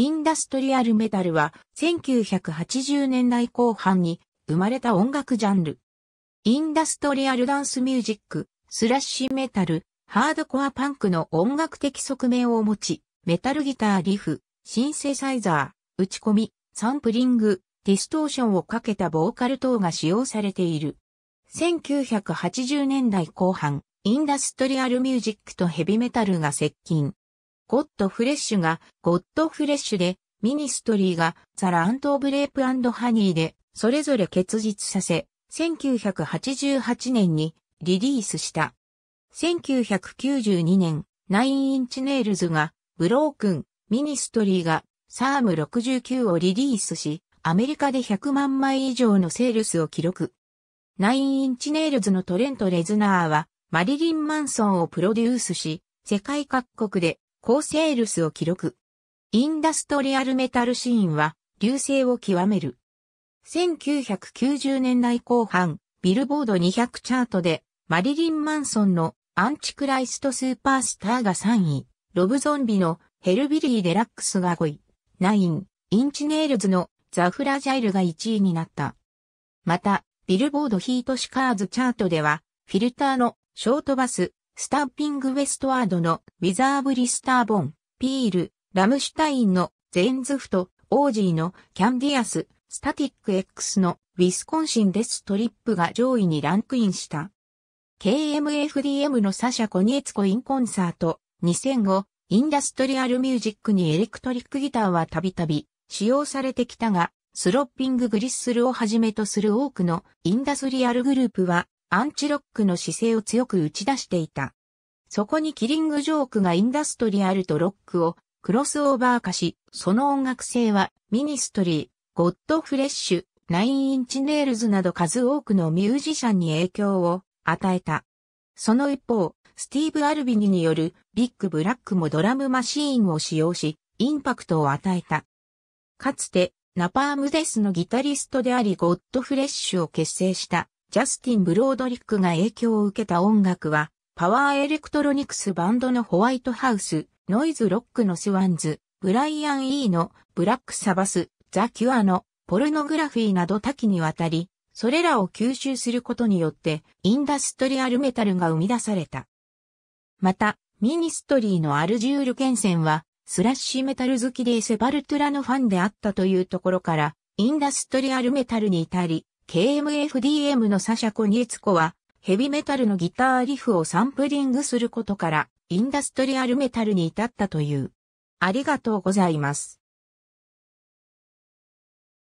インダストリアルメタルは1980年代後半に生まれた音楽ジャンル。インダストリアルダンスミュージック、スラッシュメタル、ハードコアパンクの音楽的側面を持ち、メタルギターリフ、シンセサイザー、打ち込み、サンプリング、ディストーションをかけたボーカル等が使用されている。1980年代後半、インダストリアルミュージックとヘビメタルが接近。ゴッドフレッシュがゴッドフレッシュで、ミニストリーがザ・ラント・ブレープハニーで、それぞれ結実させ、1988年にリリースした。1992年、ナイン・インチネイルズが、ブロークン、ミニストリーが、サーム69をリリースし、アメリカで100万枚以上のセールスを記録。ナイン・インチネイルズのトレント・レズナーは、マリリン・マンソンをプロデュースし、世界各国で高セールスを記録。インダストリアルメタルシーンは、流星を極める。1990年代後半、ビルボード200チャートで、マリリン・マンソンのアンチクライストスーパースターが3位、ロブゾンビのヘルビリー・デラックスが5位、ナイン、インチネイルズのザ・フラジャイルが1位になった。また、ビルボードヒートシカーズチャートでは、フィルターのショートバス、スタンピングウェストワードのウィザーブリスターボン、ピール、ラムシュタインのゼンズフト、オージーのキャンディアス、スタティック X のウィスコンシンデストリップが上位にランクインした。KMFDM のサシャ・コニエツコインコンサート2005インダストリアルミュージックにエレクトリックギターはたびたび使用されてきたが、スロッピンググリッスルをはじめとする多くのインダストリアルグループはアンチロックの姿勢を強く打ち出していた。そこにキリングジョークがインダストリアルとロックをクロスオーバー化し、その音楽性はミニストリー、ゴッドフレッシュ、ナインインチネールズなど数多くのミュージシャンに影響を与えた。その一方、スティーブ・アルビニによるビッグ・ブラックもドラムマシーンを使用し、インパクトを与えた。かつて、ナパームデスのギタリストでありゴッドフレッシュを結成したジャスティン・ブロードリックが影響を受けた音楽は、パワーエレクトロニクスバンドのホワイトハウス、ノイズロックのスワンズ、ブライアン・イーのブラック・サバス、ザ・キュアのポルノグラフィーなど多岐にわたり、それらを吸収することによって、インダストリアルメタルが生み出された。また、ミニストリーのアルジュール・ケンセンは、スラッシュメタル好きでセバルトゥラのファンであったというところから、インダストリアルメタルに至り、KMFDM のサシャ・コニエツコは、ヘビメタルのギターリフをサンプリングすることから、インダストリアルメタルに至ったという。ありがとうございます。